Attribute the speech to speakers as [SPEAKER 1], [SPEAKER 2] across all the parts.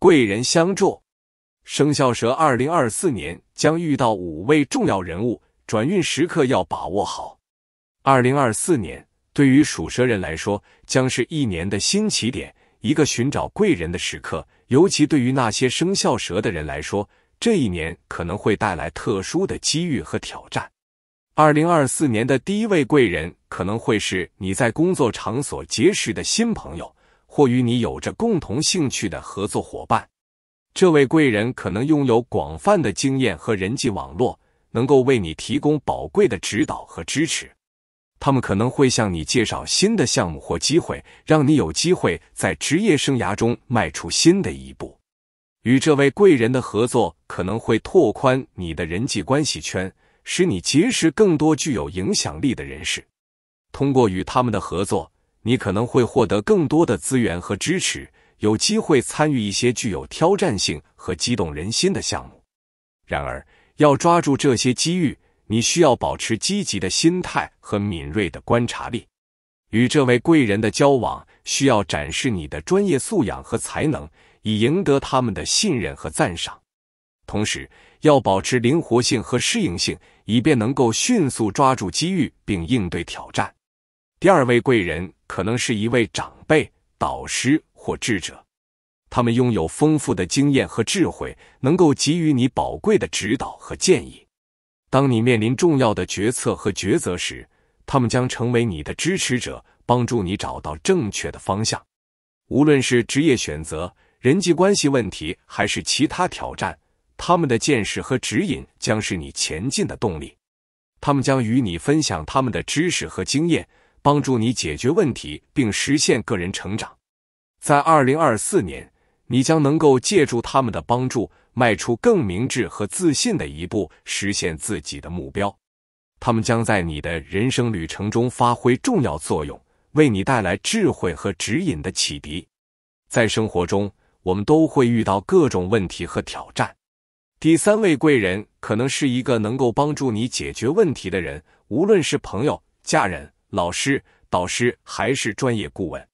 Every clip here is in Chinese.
[SPEAKER 1] 贵人相助，生肖蛇二零二四年将遇到五位重要人物，转运时刻要把握好。二零二四年对于属蛇人来说，将是一年的新起点，一个寻找贵人的时刻。尤其对于那些生肖蛇的人来说，这一年可能会带来特殊的机遇和挑战。二零二四年的第一位贵人，可能会是你在工作场所结识的新朋友。或与你有着共同兴趣的合作伙伴，这位贵人可能拥有广泛的经验和人际网络，能够为你提供宝贵的指导和支持。他们可能会向你介绍新的项目或机会，让你有机会在职业生涯中迈出新的一步。与这位贵人的合作可能会拓宽你的人际关系圈，使你结识更多具有影响力的人士。通过与他们的合作，你可能会获得更多的资源和支持，有机会参与一些具有挑战性和激动人心的项目。然而，要抓住这些机遇，你需要保持积极的心态和敏锐的观察力。与这位贵人的交往需要展示你的专业素养和才能，以赢得他们的信任和赞赏。同时，要保持灵活性和适应性，以便能够迅速抓住机遇并应对挑战。第二位贵人可能是一位长辈、导师或智者，他们拥有丰富的经验和智慧，能够给予你宝贵的指导和建议。当你面临重要的决策和抉择时，他们将成为你的支持者，帮助你找到正确的方向。无论是职业选择、人际关系问题，还是其他挑战，他们的见识和指引将是你前进的动力。他们将与你分享他们的知识和经验。帮助你解决问题并实现个人成长。在二零二四年，你将能够借助他们的帮助，迈出更明智和自信的一步，实现自己的目标。他们将在你的人生旅程中发挥重要作用，为你带来智慧和指引的启迪。在生活中，我们都会遇到各种问题和挑战。第三位贵人可能是一个能够帮助你解决问题的人，无论是朋友、家人。老师、导师还是专业顾问，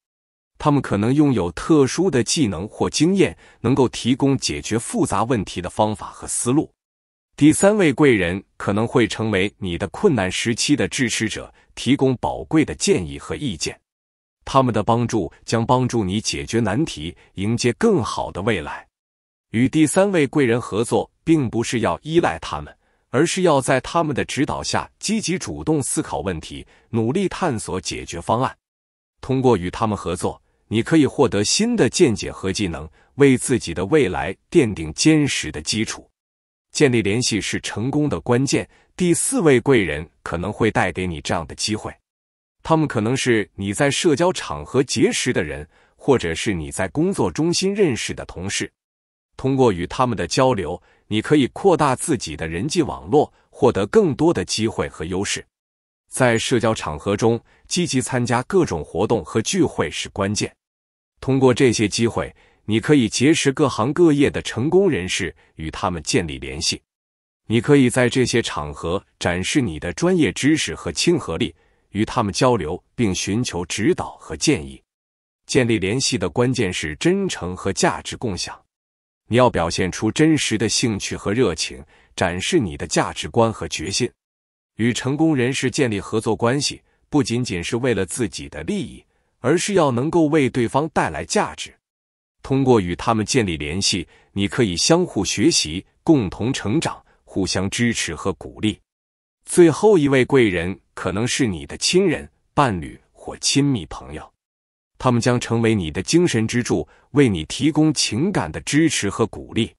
[SPEAKER 1] 他们可能拥有特殊的技能或经验，能够提供解决复杂问题的方法和思路。第三位贵人可能会成为你的困难时期的支持者，提供宝贵的建议和意见。他们的帮助将帮助你解决难题，迎接更好的未来。与第三位贵人合作，并不是要依赖他们。而是要在他们的指导下积极主动思考问题，努力探索解决方案。通过与他们合作，你可以获得新的见解和技能，为自己的未来奠定坚实的基础。建立联系是成功的关键。第四位贵人可能会带给你这样的机会，他们可能是你在社交场合结识的人，或者是你在工作中心认识的同事。通过与他们的交流。你可以扩大自己的人际网络，获得更多的机会和优势。在社交场合中，积极参加各种活动和聚会是关键。通过这些机会，你可以结识各行各业的成功人士，与他们建立联系。你可以在这些场合展示你的专业知识和亲和力，与他们交流，并寻求指导和建议。建立联系的关键是真诚和价值共享。你要表现出真实的兴趣和热情，展示你的价值观和决心，与成功人士建立合作关系，不仅仅是为了自己的利益，而是要能够为对方带来价值。通过与他们建立联系，你可以相互学习，共同成长，互相支持和鼓励。最后一位贵人可能是你的亲人、伴侣或亲密朋友。他们将成为你的精神支柱，为你提供情感的支持和鼓励。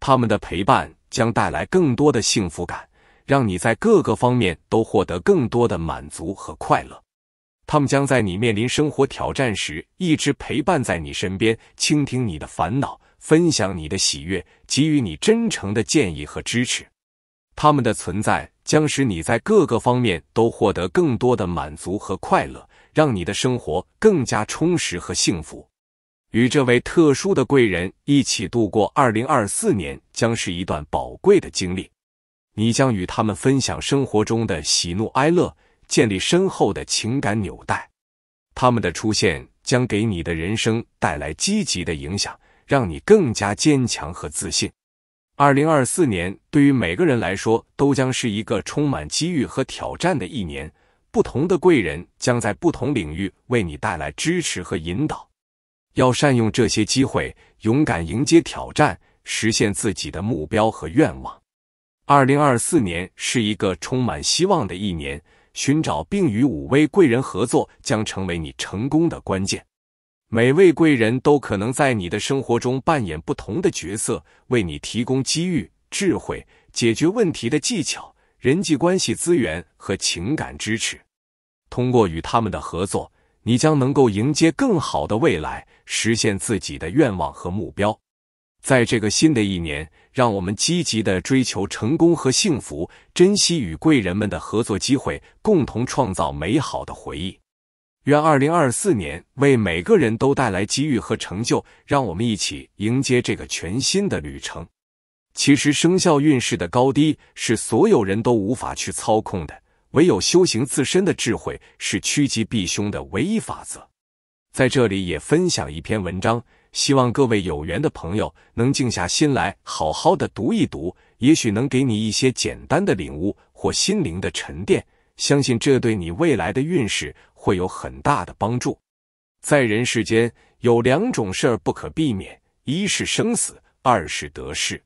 [SPEAKER 1] 他们的陪伴将带来更多的幸福感，让你在各个方面都获得更多的满足和快乐。他们将在你面临生活挑战时一直陪伴在你身边，倾听你的烦恼，分享你的喜悦，给予你真诚的建议和支持。他们的存在将使你在各个方面都获得更多的满足和快乐。让你的生活更加充实和幸福。与这位特殊的贵人一起度过2024年，将是一段宝贵的经历。你将与他们分享生活中的喜怒哀乐，建立深厚的情感纽带。他们的出现将给你的人生带来积极的影响，让你更加坚强和自信。2024年对于每个人来说，都将是一个充满机遇和挑战的一年。不同的贵人将在不同领域为你带来支持和引导，要善用这些机会，勇敢迎接挑战，实现自己的目标和愿望。二零二四年是一个充满希望的一年，寻找并与五位贵人合作将成为你成功的关键。每位贵人都可能在你的生活中扮演不同的角色，为你提供机遇、智慧、解决问题的技巧。人际关系、资源和情感支持。通过与他们的合作，你将能够迎接更好的未来，实现自己的愿望和目标。在这个新的一年，让我们积极的追求成功和幸福，珍惜与贵人们的合作机会，共同创造美好的回忆。愿二零二四年为每个人都带来机遇和成就。让我们一起迎接这个全新的旅程。其实生肖运势的高低是所有人都无法去操控的，唯有修行自身的智慧是趋吉避凶的唯一法则。在这里也分享一篇文章，希望各位有缘的朋友能静下心来好好的读一读，也许能给你一些简单的领悟或心灵的沉淀。相信这对你未来的运势会有很大的帮助。在人世间有两种事儿不可避免：一是生死，二是得失。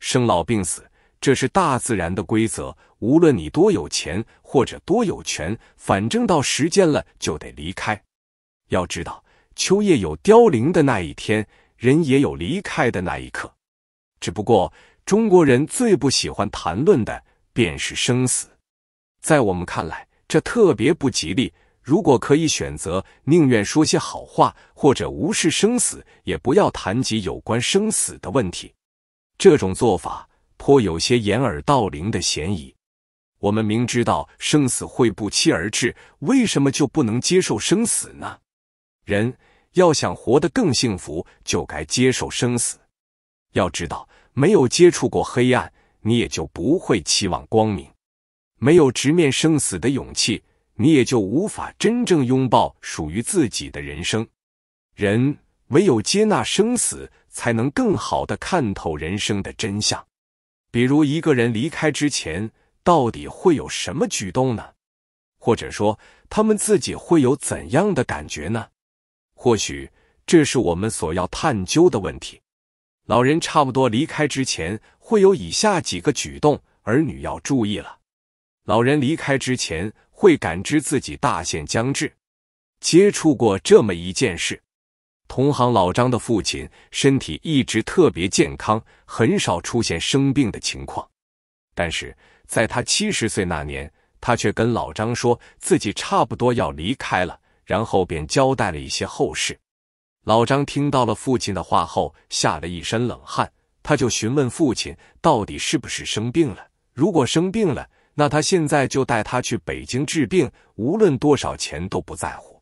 [SPEAKER 1] 生老病死，这是大自然的规则。无论你多有钱或者多有权，反正到时间了就得离开。要知道，秋叶有凋零的那一天，人也有离开的那一刻。只不过，中国人最不喜欢谈论的便是生死。在我们看来，这特别不吉利。如果可以选择，宁愿说些好话，或者无视生死，也不要谈及有关生死的问题。这种做法颇有些掩耳盗铃的嫌疑。我们明知道生死会不期而至，为什么就不能接受生死呢？人要想活得更幸福，就该接受生死。要知道，没有接触过黑暗，你也就不会期望光明；没有直面生死的勇气，你也就无法真正拥抱属于自己的人生。人唯有接纳生死。才能更好的看透人生的真相。比如一个人离开之前，到底会有什么举动呢？或者说，他们自己会有怎样的感觉呢？或许这是我们所要探究的问题。老人差不多离开之前，会有以下几个举动，儿女要注意了。老人离开之前，会感知自己大限将至。接触过这么一件事。同行老张的父亲身体一直特别健康，很少出现生病的情况。但是在他七十岁那年，他却跟老张说自己差不多要离开了，然后便交代了一些后事。老张听到了父亲的话后，吓了一身冷汗，他就询问父亲到底是不是生病了。如果生病了，那他现在就带他去北京治病，无论多少钱都不在乎。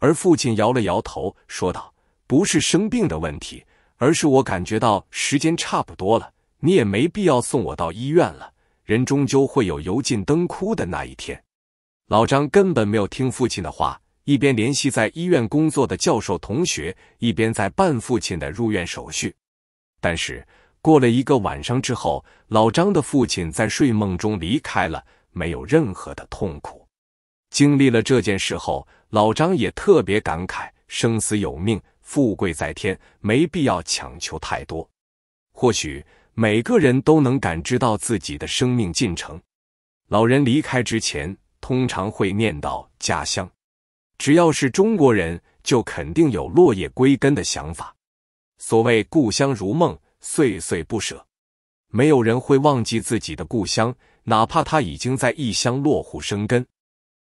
[SPEAKER 1] 而父亲摇了摇头，说道。不是生病的问题，而是我感觉到时间差不多了，你也没必要送我到医院了。人终究会有油尽灯枯的那一天。老张根本没有听父亲的话，一边联系在医院工作的教授同学，一边在办父亲的入院手续。但是过了一个晚上之后，老张的父亲在睡梦中离开了，没有任何的痛苦。经历了这件事后，老张也特别感慨：生死有命。富贵在天，没必要强求太多。或许每个人都能感知到自己的生命进程。老人离开之前，通常会念叨家乡。只要是中国人，就肯定有落叶归根的想法。所谓故乡如梦，岁岁不舍。没有人会忘记自己的故乡，哪怕他已经在异乡落户生根。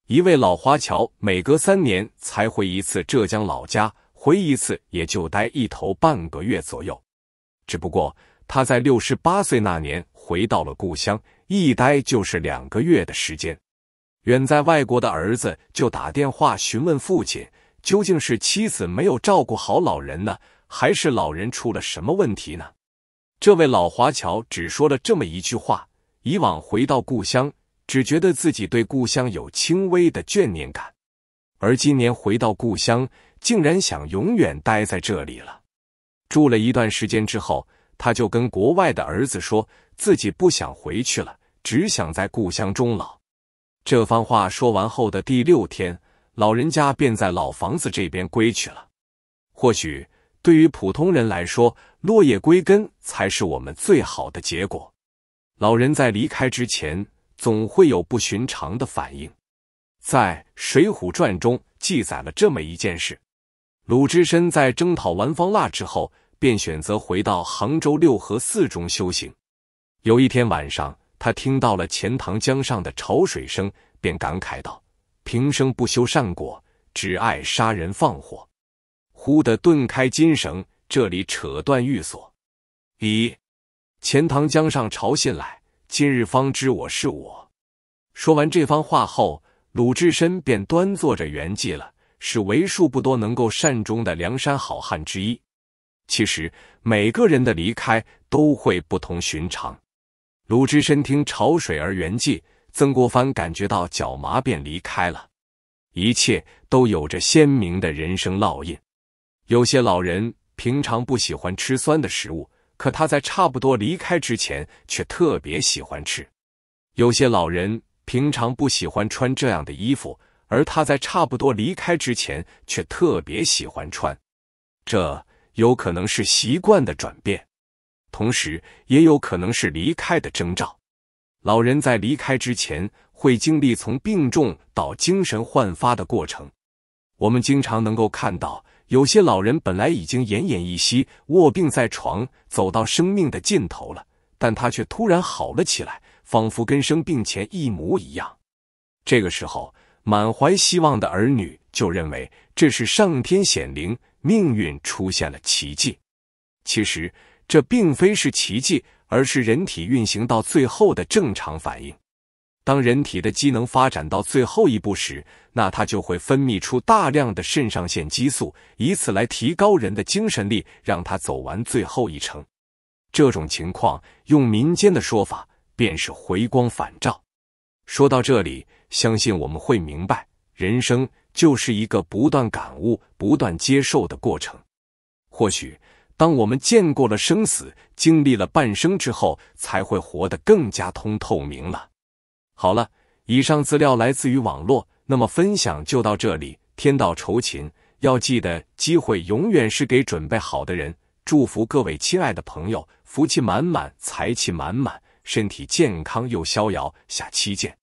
[SPEAKER 1] 一位老华侨每隔三年才回一次浙江老家。回一次也就待一头半个月左右，只不过他在六十八岁那年回到了故乡，一待就是两个月的时间。远在外国的儿子就打电话询问父亲，究竟是妻子没有照顾好老人呢，还是老人出了什么问题呢？这位老华侨只说了这么一句话：以往回到故乡，只觉得自己对故乡有轻微的眷念感，而今年回到故乡。竟然想永远待在这里了。住了一段时间之后，他就跟国外的儿子说：“自己不想回去了，只想在故乡终老。”这番话说完后的第六天，老人家便在老房子这边归去了。或许对于普通人来说，落叶归根才是我们最好的结果。老人在离开之前，总会有不寻常的反应。在《水浒传》中记载了这么一件事。鲁智深在征讨完方腊之后，便选择回到杭州六合寺中修行。有一天晚上，他听到了钱塘江上的潮水声，便感慨道：“平生不修善果，只爱杀人放火。忽的顿开金绳，这里扯断玉锁。一，钱塘江上潮信来，今日方知我是我。”说完这番话后，鲁智深便端坐着圆寂了。是为数不多能够善终的梁山好汉之一。其实每个人的离开都会不同寻常。鲁智深听潮水而圆寂，曾国藩感觉到脚麻便离开了。一切都有着鲜明的人生烙印。有些老人平常不喜欢吃酸的食物，可他在差不多离开之前却特别喜欢吃。有些老人平常不喜欢穿这样的衣服。而他在差不多离开之前，却特别喜欢穿，这有可能是习惯的转变，同时也有可能是离开的征兆。老人在离开之前，会经历从病重到精神焕发的过程。我们经常能够看到，有些老人本来已经奄奄一息、卧病在床、走到生命的尽头了，但他却突然好了起来，仿佛跟生病前一模一样。这个时候。满怀希望的儿女就认为这是上天显灵，命运出现了奇迹。其实这并非是奇迹，而是人体运行到最后的正常反应。当人体的机能发展到最后一步时，那它就会分泌出大量的肾上腺激素，以此来提高人的精神力，让他走完最后一程。这种情况用民间的说法便是回光返照。说到这里。相信我们会明白，人生就是一个不断感悟、不断接受的过程。或许，当我们见过了生死，经历了半生之后，才会活得更加通透明了。好了，以上资料来自于网络，那么分享就到这里。天道酬勤，要记得，机会永远是给准备好的人。祝福各位亲爱的朋友，福气满满，财气满满，身体健康又逍遥。下期见。